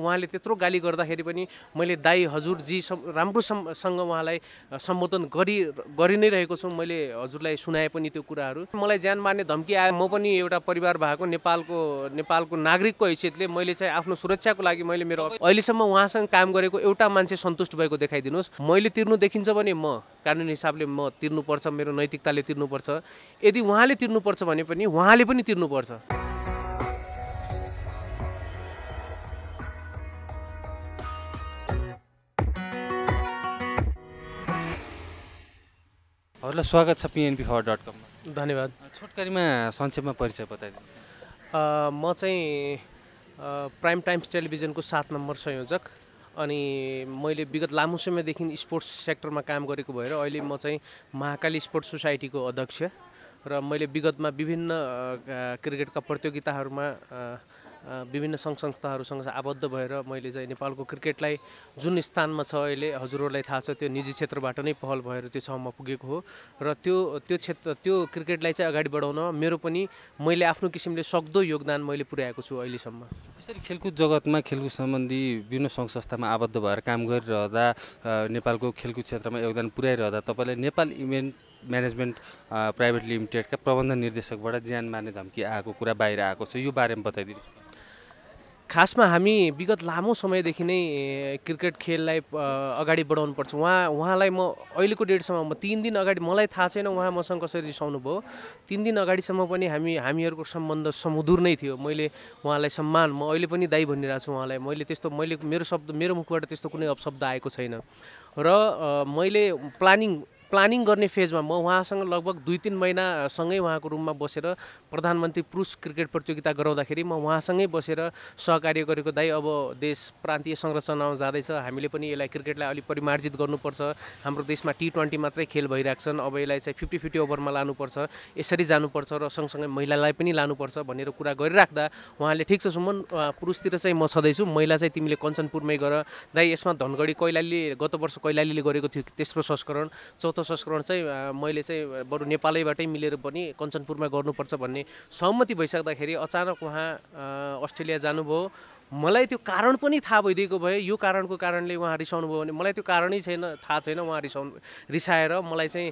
उहाँले त्यत्रो गाली गर्दाखेरि पनि मैले दाई हजुरजी राम्रोसँग उहाँलाई सम्बोधन गरी गरि नै रहेको छु मैले हजुरलाई सुनाए पनि त्यो कुराहरू मलाई ज्यान मार्ने धम्की आयो म पनि एउटा परिवार भएको नेपालको नेपालको नागरिकको हैसियतले मैले चाहिँ आफ्नो सुरक्षाको लागि मैले मेरो अहिलेसम्म उहाँसँग काम गरेको एउटा मान्छे सन्तुष्ट भएको देखाइदिनुहोस् मैले तिर्नु देखिन्छ भने म कानुन हिसाबले म तिर्नुपर्छ मेरो नैतिकताले तिर्नुपर्छ यदि उहाँले तिर्नुपर्छ भने पनि उहाँले पनि तिर्नुपर्छ हजुरलाई स्वागत छ पिएनपी खबर डट कममा धन्यवाद छोटकरीमा संक्षेपमा परिचय बताइदिनु म चाहिँ प्राइम टाइम्स टेलिभिजनको सात नम्बर संयोजक अनि मैले विगत लामो समयदेखि स्पोर्ट्स सेक्टरमा काम गरेको भएर अहिले म चाहिँ महाकाली स्पोर्ट्स सोसाइटीको अध्यक्ष र मैले विगतमा विभिन्न क्रिकेटका प्रतियोगिताहरूमा विभिन्न सङ्घ संस्थाहरूसँग आबद्ध भएर मैले चाहिँ नेपालको क्रिकेटलाई जुन स्थानमा छ अहिले हजुरहरूलाई थाहा छ त्यो निजी क्षेत्रबाट नै पहल भएर त्यो ठाउँमा पुगेको हो र त्यो त्यो क्षेत्र त्यो क्रिकेटलाई चाहिँ अगाडि बढाउन मेरो पनि मैले आफ्नो किसिमले सक्दो योगदान मैले पुर्याएको छु अहिलेसम्म यसरी खेलकुद जगतमा खेलकुद सम्बन्धी विभिन्न सङ्घ संस्थामा आबद्ध भएर काम गरिरहँदा नेपालको खेलकुद क्षेत्रमा योगदान पुर्याइरहँदा तपाईँलाई नेपाल इभेन्ट म्यानेजमेन्ट प्राइभेट लिमिटेडका प्रबन्ध निर्देशकबाट ज्यान मार्ने धम्की आएको कुरा बाहिर आएको छ यो बारेमा बताइदिनु खासमा हामी विगत लामो समयदेखि नै क्रिकेट खेललाई अगाडि बढाउनु पर्छ उहाँ उहाँलाई म अहिलेको डेटसम्म म तिन दिन अगाडि मलाई थाहा छैन उहाँ मसँग कसरी रिसाउनु भयो तिन दिन अगाडिसम्म पनि हामी हामीहरूको सम्बन्ध समुदुर नै थियो मैले उहाँलाई सम्मान म अहिले पनि दाई भनिरहेको छु उहाँलाई मैले त्यस्तो मैले मेरो शब्द मेरो मुखबाट त्यस्तो कुनै अपशब्द आएको छैन र मैले प्लानिङ प्लानिङ गर्ने फेजमा म उहाँसँग लगभग दुई तिन महिनासँगै उहाँको रुममा बसेर प्रधानमन्त्री पुरुष क्रिकेट प्रतियोगिता गराउँदाखेरि म उहाँसँगै बसेर सहकार्य गरेको दाइ अब देश प्रान्तीय संरचनामा जाँदैछ हामीले पनि यसलाई क्रिकेटलाई अलिक परिमार्जित गर्नुपर्छ हाम्रो देशमा टी ट्वेन्टी मात्रै खेल भइरहेको छन् अब यसलाई चाहिँ फिफ्टी फिफ्टी ओभरमा लानुपर्छ यसरी जानुपर्छ र सँगसँगै महिलालाई पनि लानुपर्छ भनेर कुरा गरिराख्दा उहाँले ठिक छ सुमन पुरुषतिर चाहिँ म छँदैछु महिला चाहिँ तिमीले कञ्चनपुरमै गर दाइ यसमा धनगढी कैलालीले गत वर्ष कैलालीले गरेको थियो तेस्रो संस्करण चौथो यस्तो संस्करण चाहिँ मैले चाहिँ बरु नेपालैबाटै मिलेर पनि कञ्चनपुरमा गर्नुपर्छ भन्ने सहमति भइसक्दाखेरि अचानक उहाँ अस्ट्रेलिया जानुभयो मलाई त्यो कारण पनि थाहा भइदिएको भए यो कारणको कारणले उहाँ रिसाउनु भयो भने मलाई त्यो कारणै छैन थाहा छैन उहाँ रिसाउनु रिसाएर मलाई चाहिँ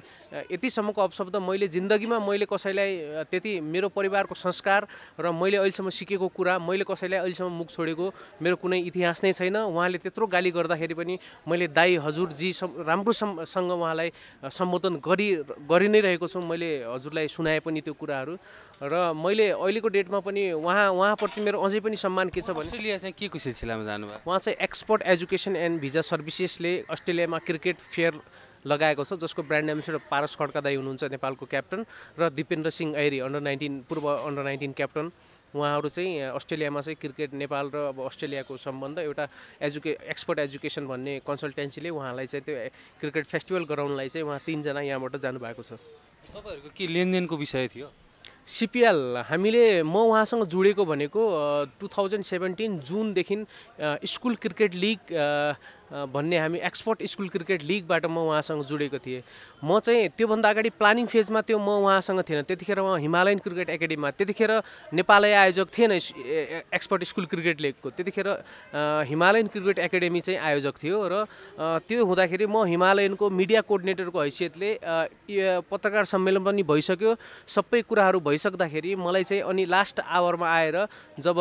यतिसम्मको अपशब्द मैले जिन्दगीमा मैले कसैलाई त्यति मेरो परिवारको संस्कार र मैले अहिलेसम्म सिकेको कुरा मैले कसैलाई अहिलेसम्म मुख छोडेको मेरो कुनै इतिहास नै छैन उहाँले त्यत्रो गाली गर्दाखेरि पनि मैले दाई हजुरजी राम्रोसँग उहाँलाई सम्बोधन गरि गरि नै रहेको छु मैले हजुरलाई सुनाए पनि त्यो कुराहरू र मैले अहिलेको डेटमा पनि उहाँ उहाँप्रति मेरो अझै पनि सम्मान के छ भने अस्ट्रेलिया के को सिलसिलामा जानुभयो उहाँ चाहिँ एक्सपोर्ट एजुकेसन एन्ड भिजा सर्भिसेसले अस्ट्रेलियामा क्रिकेट फेयर लगाएको छ जसको ब्रान्ड एम्बेसडर पारस खड्का दाई हुनुहुन्छ नेपालको क्याप्टन र दिपेन्द्र सिंह ऐरी अन्डर नाइन्टिन पूर्व अन्डर नाइन्टिन क्याप्टन उहाँहरू चाहिँ अस्ट्रेलियामा चाहिँ क्रिकेट नेपाल र अब अस्ट्रेलियाको सम्बन्ध एउटा एजुके एक्सपर्ट एजुकेसन भन्ने कन्सल्टेन्सीले उहाँलाई चाहिँ त्यो क्रिकेट फेस्टिभल गराउनलाई चाहिँ उहाँ तिनजना यहाँबाट जानुभएको छ तपाईँहरूको के लेनदेनको विषय थियो सिपिएल हामीले म उहाँसँग जोडेको भनेको टु थाउजन्ड सेभेन्टिन जुनदेखि स्कुल क्रिकेट लिग भन्ने हामी एक्सपोर्ट स्कुल क्रिकेट लिगबाट म उहाँसँग जोडेको थिएँ म चाहिँ त्योभन्दा अगाडि प्लानिङ फेजमा त्यो म उहाँसँग थिएन त्यतिखेर उहाँ हिमालयन क्रिकेट एकाडेमीमा त्यतिखेर नेपालय आयोजक थिएन एक्सपोर्ट स्कुल क्रिकेट लिगको त्यतिखेर हिमालयन क्रिकेट एकाडेमी चाहिँ आयोजक थियो र त्यो हुँदाखेरि म हिमालयनको मिडिया कोर्डिनेटरको हैसियतले पत्रकार सम्मेलन पनि भइसक्यो सबै कुराहरू भइसक्दाखेरि मलाई चाहिँ अनि लास्ट आवरमा आएर जब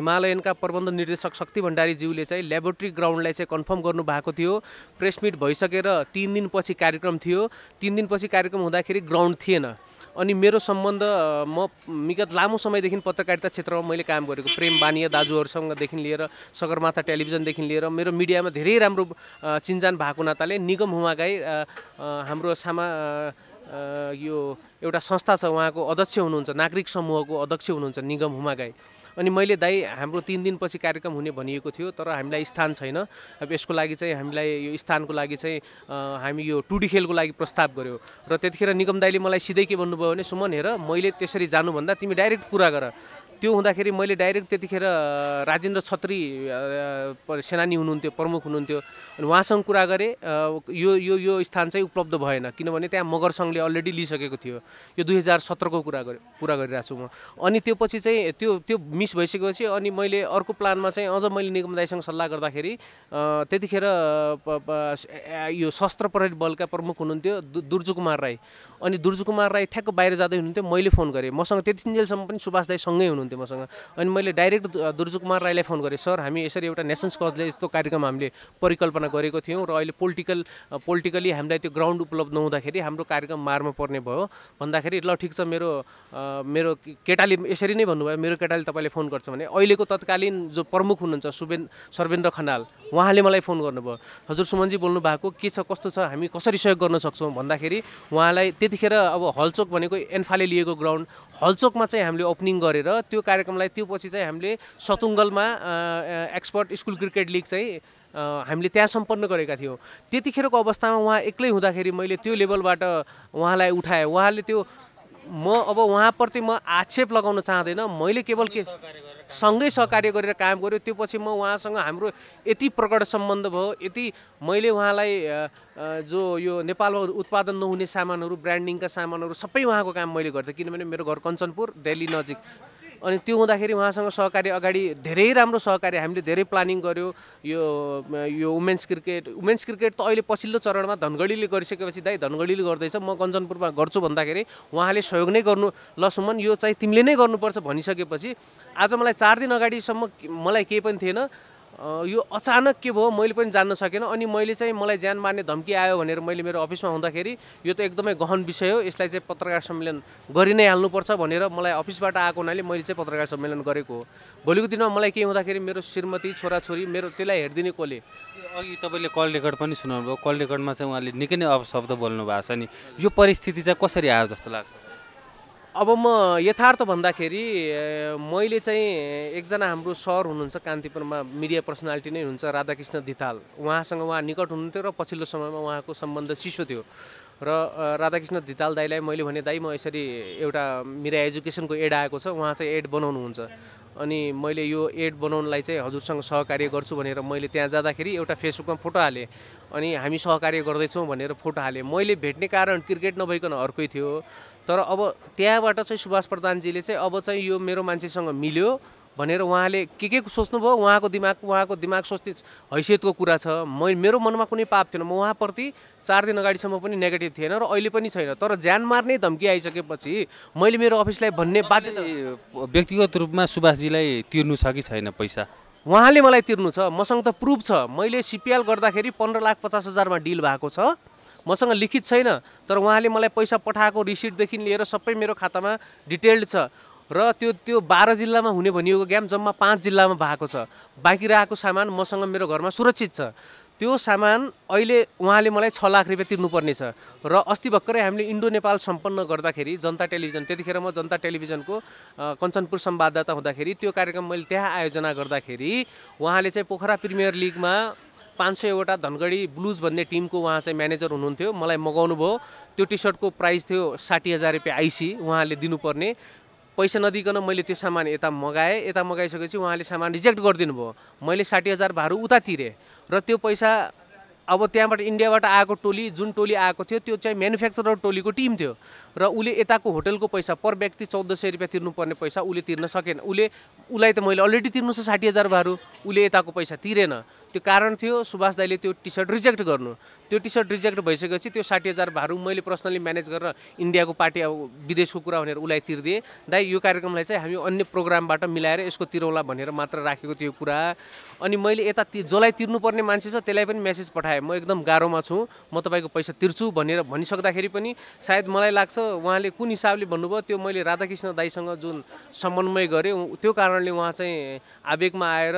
हिमालयनका प्रबन्ध निर्देशक शक्ति भण्डारीज्यूले चाहिँ ल्याबोरेटरी ग्राउन्डलाई चाहिँ कन्फर्म गर्नुभएको थियो प्रेस मिट भइसकेर तिन दिनपछि कार्यक्रम थियो तिन दिनपछि कार्यक्रम हुँदाखेरि ग्राउन्ड थिएन अनि मेरो सम्बन्ध म विगत लामो समयदेखि पत्रकारिता क्षेत्रमा मैले काम गरेको प्रेम बानिया दाजुहरूसँगदेखि लिएर सगरमाथा टेलिभिजनदेखि लिएर मेरो मिडियामा धेरै राम्रो चिन्जान भएको नाताले निगम हुमागाई हाम्रो सामा यो एउटा संस्था छ उहाँको अध्यक्ष हुनुहुन्छ नागरिक समूहको अध्यक्ष हुनुहुन्छ निगम हुमागाई अनि मैले दाइ हाम्रो तिन दिनपछि कार्यक्रम हुने भनिएको थियो तर हामीलाई स्थान छैन अब यसको लागि चाहिँ हामीलाई यो स्थानको लागि चाहिँ हामी यो टुडी खेलको लागि प्रस्ताव गऱ्यो र त्यतिखेर निगम दाईले मलाई सिधै के भन्नुभयो भने सुमन हेर मैले त्यसरी जानुभन्दा तिमी डाइरेक्ट कुरा गर त्यो हुँदाखेरि मैले डाइरेक्ट त्यतिखेर राजेन्द्र छत्री सेनानी हुनुहुन्थ्यो प्रमुख हुनुहुन्थ्यो अनि उहाँसँग कुरा गरेँ यो यो यो स्थान चाहिँ उपलब्ध भएन किनभने त्यहाँ मगर सङ्घले अलरेडी लिइसकेको थियो यो दुई हजार सत्रको कुरा गरे कुरा गरिरहेको छु म अनि त्यो पछि चाहिँ त्यो त्यो मिस भइसकेपछि अनि मैले अर्को प्लानमा चाहिँ अझ मैले निगम दाईसँग सल्लाह गर्दाखेरि त्यतिखेर यो शस्त्र प्रहरी बलका प्रमुख हुनुहुन्थ्यो दुर्जु राई अनि दुर्जु राई ठ्याक्क बाहिर जाँदै हुनुहुन्थ्यो मैले फोन गरेँ मसँग त्यतिन्जेलसम्म पनि सुभाष दाईसँगै हुनुहुन्थ्यो हुनुहुन्थ्यो मसँग अनि मैले डाइरेक्ट दुर्जु कुमार राईलाई फोन गरेँ सर हामी यसरी एउटा नेसन्स कजले यस्तो कार्यक्रम हामीले परिकल्पना गरेको थियौँ र अहिले पोलिटिकल पोलिटिकली हामीलाई त्यो ग्राउन्ड उपलब्ध नहुँदाखेरि हाम्रो कार्यक्रम मारमा पर्ने भयो भन्दाखेरि ल ठिक छ मेरो मेरो केटाले यसरी नै भन्नुभयो मेरो केटाले तपाईँले फोन गर्छ भने अहिलेको तत्कालीन जो प्रमुख हुनुहुन्छ सुबेन सर्वेन्द्र खनाल उहाँले मलाई फोन गर्नुभयो हजुर सुमनजी बोल्नु भएको के छ कस्तो छ हामी कसरी सहयोग गर्न सक्छौँ भन्दाखेरि उहाँलाई त्यतिखेर अब हलचोक भनेको एन्फाले लिएको ग्राउन्ड हलचोकमा चाहिँ हामीले ओपनिङ गरेर त्यो त्यो कार्यक्रमलाई त्यो पछि चाहिँ हामीले सतुङ्गलमा एक्सपर्ट स्कुल क्रिकेट लिग चाहिँ हामीले त्यहाँ सम्पन्न गरेका थियौँ त्यतिखेरको अवस्थामा उहाँ एक्लै हुँदाखेरि मैले त्यो लेभलबाट उहाँलाई उठाएँ उहाँले त्यो म अब उहाँप्रति म आक्षेप लगाउन चाहँदैन मैले केवल के सँगै सहकार्य गरेर काम गऱ्यो त्यो पछि म उहाँसँग हाम्रो यति प्रकट सम्बन्ध भयो यति मैले उहाँलाई जो यो नेपालमा उत्पादन नहुने सामानहरू ब्रान्डिङका सामानहरू सबै उहाँको काम मैले गर्थेँ किनभने मेरो घर कञ्चनपुर दिल्ली नजिक अनि त्यो हुँदाखेरि उहाँसँग सहकारी अगाडि धेरै राम्रो सहकारी हामीले धेरै प्लानिङ गऱ्यौँ यो यो वुमेन्स क्रिकेट वुमेन्स क्रिकेट त अहिले पछिल्लो चरणमा धनगढीले गरिसकेपछि दाइ धनगढीले गर्दैछ म कञ्चनपुरमा गर्छु भन्दाखेरि उहाँले सहयोग नै गर्नु ल सुमन यो चाहिँ तिमीले नै गर्नुपर्छ भनिसकेपछि आज मलाई चार दिन अगाडिसम्म मलाई केही पनि थिएन यो अचानक के भयो मैले पनि जान्न सकेन अनि मैले चाहिँ मलाई ज्यान मार्ने धम्की आयो भनेर मैले मेरो अफिसमा हुँदाखेरि यो त एकदमै गहन विषय हो यसलाई चाहिँ पत्रकार सम्मेलन गरि नै हाल्नुपर्छ भनेर मलाई अफिसबाट आएको हुनाले मैले चाहिँ पत्रकार सम्मेलन गरेको हो भोलिको दिनमा मलाई के हुँदाखेरि मेरो श्रीमती छोराछोरी मेरो त्यसलाई हेरिदिने कसले अघि तपाईँले कल रेकर्ड पनि सुनाउनुभयो कल रेकर्डमा चाहिँ उहाँले निकै नै अपशब्द बोल्नु भएको छ नि यो परिस्थिति चाहिँ कसरी आयो जस्तो लाग्छ अब म यथार्थ भन्दाखेरि मैले चाहिँ एकजना हाम्रो सर हुनुहुन्छ कान्तिपुरमा मिडिया पर्सनालिटी नै हुनुहुन्छ राधाकृष्ण धिताल उहाँसँग उहाँ निकट हुनुहुन्थ्यो र पछिल्लो समयमा उहाँको सम्बन्ध चिसो थियो र राधाकृष्ण धिताल दाईलाई मैले भने दाई म यसरी एउटा मेरा एजुकेसनको एड आएको छ उहाँ चाहिँ एड बनाउनुहुन्छ अनि मैले यो एड बनाउनलाई चाहिँ हजुरसँग सहकार्य गर्छु भनेर मैले त्यहाँ जाँदाखेरि एउटा फेसबुकमा फोटो हालेँ अनि हामी सहकार्य गर्दैछौँ भनेर फोटो हालेँ मैले भेट्ने कारण क्रिकेट नभइकन अर्कै थियो तर अब त्यहाँबाट चाहिँ सुभाष प्रधानजीले चाहिँ अब चाहिँ यो मेरो मान्छेसँग मिल्यो भनेर उहाँले के के सोच्नुभयो उहाँको दिमाग उहाँको दिमाग सोच्ने हैसियतको कुरा छ म मेरो मनमा कुनै पाप थिएन म उहाँप्रति चार दिन अगाडिसम्म पनि नेगेटिभ थिएन र अहिले पनि छैन तर ज्यान मार्ने धम्की आइसकेपछि मैले मेरो अफिसलाई भन्ने बाध्य व्यक्तिगत रूपमा सुभाषजीलाई तिर्नु छ कि छैन पैसा उहाँले मलाई तिर्नु छ मसँग त प्रुफ छ मैले सिपिएल गर्दाखेरि पन्ध्र लाख पचास हजारमा डिल भएको छ मसँग लिखित छैन तर उहाँले मलाई पैसा पठाएको रिसिटदेखि लिएर सबै मेरो खातामा डिटेल्ड छ र त्यो त्यो बाह्र जिल्लामा हुने भनिएको ग्याम जम्मा पाँच जिल्लामा भएको छ बाँकी रहेको सामान मसँग मेरो घरमा सुरक्षित छ त्यो सामान अहिले उहाँले मलाई छ लाख रुपियाँ तिर्नुपर्ने छ र अस्ति भर्खरै हामीले इन्डो नेपाल सम्पन्न गर्दाखेरि जनता टेलिभिजन त्यतिखेर म जनता टेलिभिजनको कञ्चनपुर संवाददाता हुँदाखेरि त्यो कार्यक्रम मैले त्यहाँ आयोजना गर्दाखेरि उहाँले चाहिँ पोखरा प्रिमियर लिगमा पाँच सयवटा धनगढी ब्लुज भन्ने टिमको उहाँ चाहिँ म्यानेजर हुनुहुन्थ्यो मलाई मगाउनु भयो त्यो टी सर्टको प्राइस थियो साठी हजार रुपियाँ आइसी उहाँले दिनुपर्ने पैसा नदिकन मैले त्यो सामान यता मगाएँ यता मगाइसकेपछि उहाँले सामान रिजेक्ट गरिदिनु भयो मैले साठी हजार भारू उता तिरेँ र त्यो पैसा अब त्यहाँबाट इन्डियाबाट आएको टोली जुन टोली आएको थियो त्यो चाहिँ म्यानुफ्याक्चरर टोलीको टिम थियो र उसले यताको होटलको पैसा पर व्यक्ति चौध सय रुपियाँ तिर्नुपर्ने पैसा उसले तिर्न सकेन उसले उसलाई त मैले अलरेडी तिर्नु छ साठी हजार भारू उसले यताको पैसा तिरेन त्यो कारण थियो सुभाष दाईले त्यो टी सर्ट रिजेक्ट गर्नु त्यो टी सर्ट रिजेक्ट भइसकेपछि त्यो साठी हजार भारू मैले पर्सनली म्यानेज गरेर इन्डियाको पार्टी अब विदेशको कुरा भनेर उसलाई तिरिदिएँ दाई यो कार्यक्रमलाई चाहिँ हामी अन्य प्रोग्रामबाट मिलाएर यसको तिरौला भनेर मात्र राखेको थियो कुरा अनि मैले यता ति जसलाई तिर्नुपर्ने मान्छे छ त्यसलाई पनि म्यासेज पठाएँ म एकदम गाह्रोमा छु म तपाईँको पैसा तिर्छु भनेर भनिसक्दाखेरि पनि सायद मलाई लाग्छ उहाँले कुन हिसाबले भन्नुभयो त्यो मैले राधाकृष्ण दाईसँग जुन समन्वय गरेँ त्यो कारणले उहाँ चाहिँ आवेगमा आएर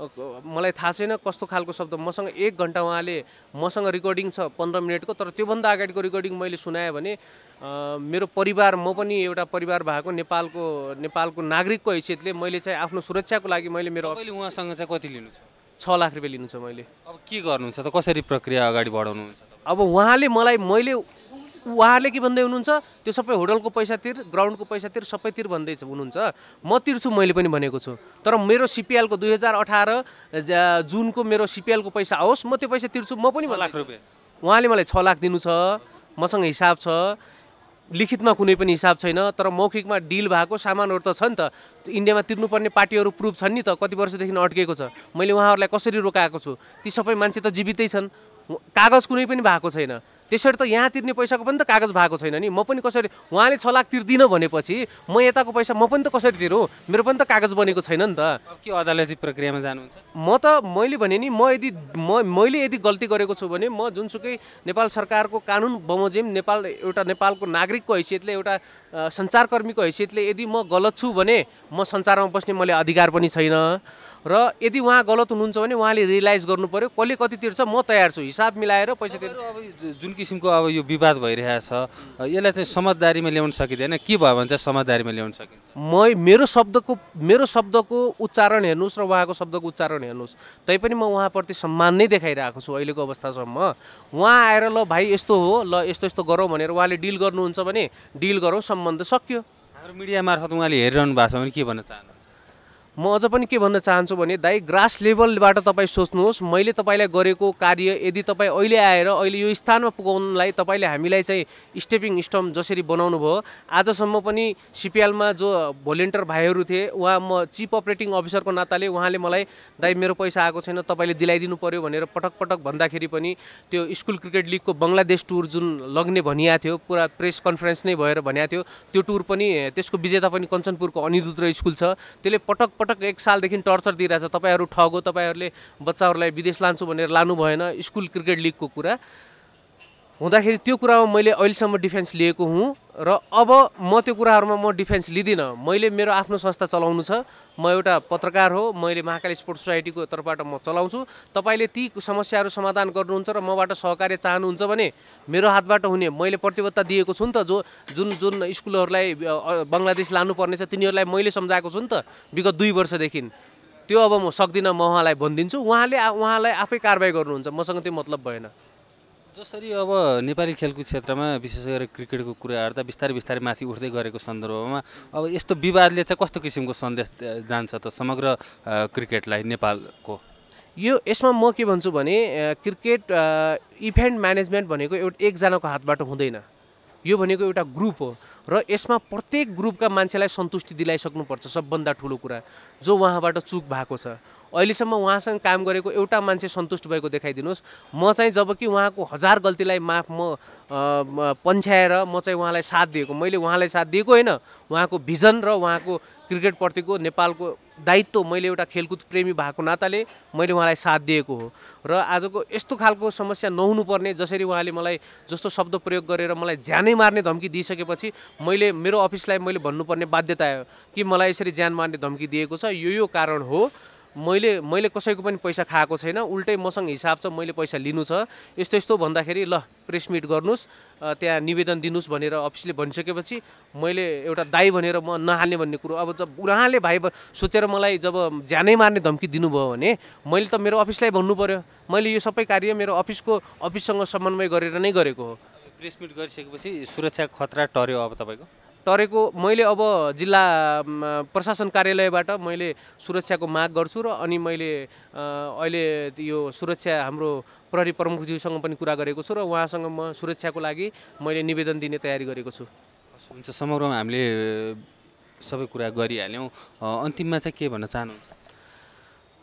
मलाई थाहा छैन कस्तो खालको शब्द मसँग एक घन्टा उहाँले मसँग रिकर्डिङ छ पन्ध्र मिनटको तर त्योभन्दा अगाडिको रिकर्डिङ मैले सुनाएँ भने मेरो परिवार म पनि एउटा परिवार भएको नेपालको नेपालको नागरिकको हैसियतले मैले चाहिँ आफ्नो सुरक्षाको लागि मैले मेरो उहाँसँग चाहिँ कति लिनु छ लाख रुपियाँ लिनु छ मैले अब के गर्नुहुन्छ त कसरी प्रक्रिया अगाडि बढाउनुहुन्छ अब उहाँले मलाई मैले उहाँहरूले के भन्दै हुनुहुन्छ त्यो सबै होटलको पैसा तिर ग्राउन्डको पैसा तिर सबै तिर भन्दै हुनुहुन्छ म तिर्छु मैले पनि भनेको छु तर मेरो सिपिएलको दुई हजार अठार जुनको मेरो सिपिएलको पैसा आओस् म त्यो पैसा तिर्छु म पनि लाख रुपियाँ उहाँले मलाई छ लाख दिनु छ मसँग हिसाब छ लिखितमा कुनै पनि हिसाब छैन तर मौखिकमा डिल भएको सामानहरू त छ नि त इन्डियामा तिर्नुपर्ने पार्टीहरू प्रुफ छन् नि त कति वर्षदेखि अड्केको छ मैले उहाँहरूलाई कसरी रोकाएको छु ती सबै मान्छे त जीवितै छन् कागज कुनै पनि भएको छैन त्यसरी त यहाँ तिर्ने पैसाको पनि त कागज भएको छैन नि म पनि कसरी उहाँले छ लाख तिर्दिनँ भनेपछि म यताको पैसा म पनि त कसरी तिरौँ मेरो पनि त कागज बनेको छैन नि त के अदालती प्रक्रियामा जानुहुन्छ म त मैले भने नि म यदि म मैले यदि गल्ती गरेको छु भने म जुनसुकै नेपाल सरकारको कानुन बमोजिम नेपाल एउटा नेपालको नागरिकको हैसियतले एउटा सञ्चारकर्मीको हैसियतले यदि म गलत छु भने म सञ्चारमा बस्ने मैले अधिकार पनि छैन र यदि उहाँ गलत हुनुहुन्छ भने उहाँले रियलाइज गर्नु पऱ्यो कसले कति तिर्छ म तयार छु हिसाब मिलाएर पैसा तिर्नु अब जुन किसिमको अब यो विवाद भइरहेको छ यसलाई चाहिँ समझदारीमा ल्याउन सकिँदैन के भयो भने चाहिँ समझदारीमा ल्याउन सकिन्छ म मेरो शब्दको मेरो शब्दको उच्चारण हेर्नुहोस् र उहाँको शब्दको उच्चारण हेर्नुहोस् तैपनि म उहाँप्रति सम्मान नै देखाइरहेको छु अहिलेको अवस्थासम्म उहाँ आएर ल भाइ यस्तो हो ल यस्तो यस्तो गरौँ भनेर उहाँले डिल गर्नुहुन्छ भने डिल गरौँ सम्बन्ध सक्यो हाम्रो मिडिया मार्फत उहाँले हेरिरहनु भएको छ भने के भन्न चाहनु म अझ पनि के भन्न चाहन्छु भने दाइ ग्रास लेभलबाट तपाईँ सोच्नुहोस् मैले तपाईँलाई गरेको कार्य यदि तपाईँ अहिले आएर अहिले यो स्थानमा पुगाउनलाई तपाईँले हामीलाई चाहिँ स्टेपिङ स्टम जसरी बनाउनु भयो आजसम्म पनि सिपिएलमा जो भोलिन्टियर भाइहरू थिए उहाँ म चिफ अपरेटिङ अफिसरको नाताले उहाँले मलाई दाइ मेरो पैसा आएको छैन तपाईँले दिलाइदिनु पऱ्यो भनेर पटक पटक भन्दाखेरि पनि त्यो स्कुल क्रिकेट लिगको बङ्गलादेश टुर जुन लग्ने भनिएको थियो पुरा प्रेस कन्फरेन्स नै भएर भनिएको थियो त्यो टुर पनि त्यसको विजेता पनि कञ्चनपुरको अनिरुद्र स्कुल छ त्यसले पटक पटक एक सालदेखि टर्चर दिइरहेछ तपाईँहरू ठगो तपाईँहरूले बच्चाहरूलाई विदेश लान्छु भनेर लानु भएन स्कुल क्रिकेट लिगको कुरा हुँदाखेरि त्यो कुरामा मैले अहिलेसम्म डिफेन्स लिएको हुँ र अब म त्यो कुराहरूमा म डिफेन्स लिँदिनँ मैले मेरो आफ्नो संस्था चलाउनु छ म एउटा पत्रकार हो मैले महाकाली स्पोर्ट्स सोसाइटीको तर्फबाट म चलाउँछु तपाईँले ती समस्याहरू समाधान गर्नुहुन्छ र मबाट सहकार्य चाहनुहुन्छ भने मेरो हातबाट हुने मैले प्रतिबद्धता दिएको छु नि त जो जुन जुन स्कुलहरूलाई बङ्गलादेश लानुपर्नेछ तिनीहरूलाई मैले सम्झाएको छु नि त विगत दुई वर्षदेखि त्यो अब म सक्दिनँ म उहाँलाई भनिदिन्छु उहाँले उहाँलाई आफै कारवाही गर्नुहुन्छ मसँग त्यो मतलब भएन जसरी अब नेपाली खेलकुद क्षेत्रमा विशेष गरेर क्रिकेटको कुरा त बिस्तारै बिस्तारै माथि उठ्दै गरेको सन्दर्भमा अब यस्तो विवादले चाहिँ कस्तो किसिमको सन्देश जान्छ त समग्र क्रिकेटलाई नेपालको यो यसमा म के भन्छु भने क्रिकेट इभेन्ट म्यानेजमेन्ट भनेको एउटा एकजनाको हातबाट हुँदैन यो भनेको एउटा ग्रुप हो र यसमा प्रत्येक ग्रुपका मान्छेलाई सन्तुष्टि दिलाइसक्नुपर्छ सबभन्दा ठुलो कुरा जो उहाँबाट चुक भएको छ अहिलेसम्म उहाँसँग काम गरेको एउटा मान्छे सन्तुष्ट भएको देखाइदिनुहोस् म चाहिँ जबकि उहाँको हजार गल्तीलाई माफ म पन्छ्याएर म चाहिँ उहाँलाई साथ दिएको मैले उहाँलाई साथ दिएको होइन उहाँको भिजन र उहाँको क्रिकेटप्रतिको नेपालको दायित्व मैले एउटा खेलकुद प्रेमी भएको नाताले मैले उहाँलाई साथ दिएको हो र आजको यस्तो खालको समस्या नहुनुपर्ने जसरी उहाँले मलाई जस्तो शब्द प्रयोग गरेर मलाई ज्यानै मार्ने धम्की दिइसकेपछि मैले मेरो अफिसलाई मैले भन्नुपर्ने बाध्यता आयो कि मलाई यसरी ज्यान मार्ने धम्की दिएको छ यो यो कारण हो मैले मैले कसैको पनि पैसा खाएको छैन उल्टै मसँग हिसाब छ मैले पैसा लिनु छ यस्तो यस्तो भन्दाखेरि ल प्रेस मिट गर्नुहोस् त्यहाँ निवेदन दिनुहोस् भनेर अफिसले भनिसकेपछि मैले एउटा दाई भनेर म नहाल्ने भन्ने कुरो अब जब उहाँले भाइ सोचेर मलाई जब ज्यानै मार्ने धम्की दिनुभयो भने मैले त मेरो अफिसलाई भन्नु पऱ्यो मैले यो सबै कार्य मेरो अफिसको अफिससँग समन्वय गरेर नै गरेको हो प्रेस मिट गरिसकेपछि सुरक्षा खतरा टर्यो अब तपाईँको टरेको मैले अब जिल्ला प्रशासन कार्यालयबाट मैले सुरक्षाको माग गर्छु र अनि मैले अहिले यो सुरक्षा हाम्रो प्रहरी प्रमुखज्यूसँग पनि कुरा गरेको छु र उहाँसँग म सुरक्षाको लागि मैले निवेदन दिने तयारी गरेको छु हुन्छ समग्रमा हामीले सबै कुरा गरिहाल्यौँ अन्तिममा चाहिँ के भन्न चाहनुहुन्छ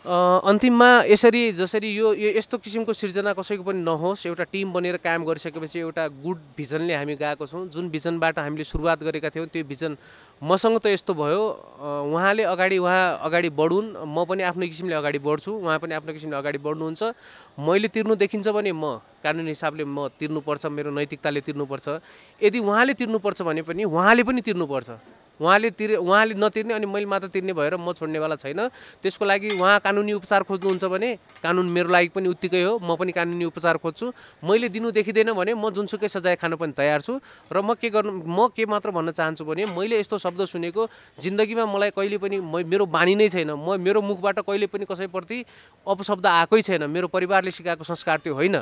अन्तिममा यसरी जसरी यो यो यस्तो किसिमको सिर्जना कसैको पनि नहोस् एउटा टिम बनेर काम गरिसकेपछि एउटा गुड भिजनले हामी गएको छौँ जुन भिजनबाट हामीले सुरुवात गरेका थियौँ त्यो भिजन मसँग त यस्तो भयो उहाँले अगाडि उहाँ अगाडि बढुन् म पनि आफ्नो किसिमले अगाडि बढ्छु उहाँ पनि आफ्नो किसिमले अगाडि बढ्नुहुन्छ मैले तिर्नु देखिन्छ भने म कानुन हिसाबले म तिर्नुपर्छ मेरो नैतिकताले तिर्नुपर्छ यदि उहाँले तिर्नुपर्छ भने पनि उहाँले पनि तिर्नुपर्छ उहाँले तिर उहाँले नतिर्ने अनि मैले मात्र तिर्ने भएर म छोड्नेवाला छैन त्यसको लागि उहाँ कानुनी उपचार खोज्नुहुन्छ भने कानुन मेरो लागि पनि उत्तिकै हो म पनि कानुनी उपचार खोज्छु मैले दिनु देखिँदैन भने म जुनसुकै सजाय खान पनि तयार छु र म के गर्नु म के मात्र भन्न चाहन्छु भने मैले यस्तो शब्द सुनेको जिन्दगीमा मलाई कहिले पनि मेरो बानी नै छैन म मेरो मुखबाट कहिले पनि कसैप्रति अपशब्द आएकै छैन मेरो परिवारले सिकाएको संस्कार त्यो होइन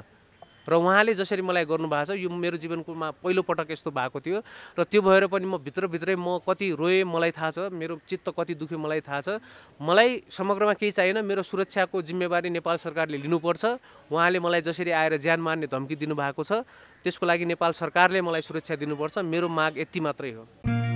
र उहाँले जसरी मलाई गर्नुभएको छ यो मेरो जीवनकोमा पहिलोपटक यस्तो भएको थियो र त्यो भएर पनि म भित्रभित्रै म कति रोएँ मलाई थाहा छ मेरो चित्त कति दुख्यो मलाई थाहा छ मलाई समग्रमा केही चाहिएन मेरो सुरक्षाको जिम्मेवारी नेपाल सरकारले लिनुपर्छ उहाँले मलाई जसरी आएर ज्यान मार्ने धम्की दिनुभएको छ त्यसको लागि नेपाल सरकारले मलाई सुरक्षा दिनुपर्छ मेरो माग यति मात्रै हो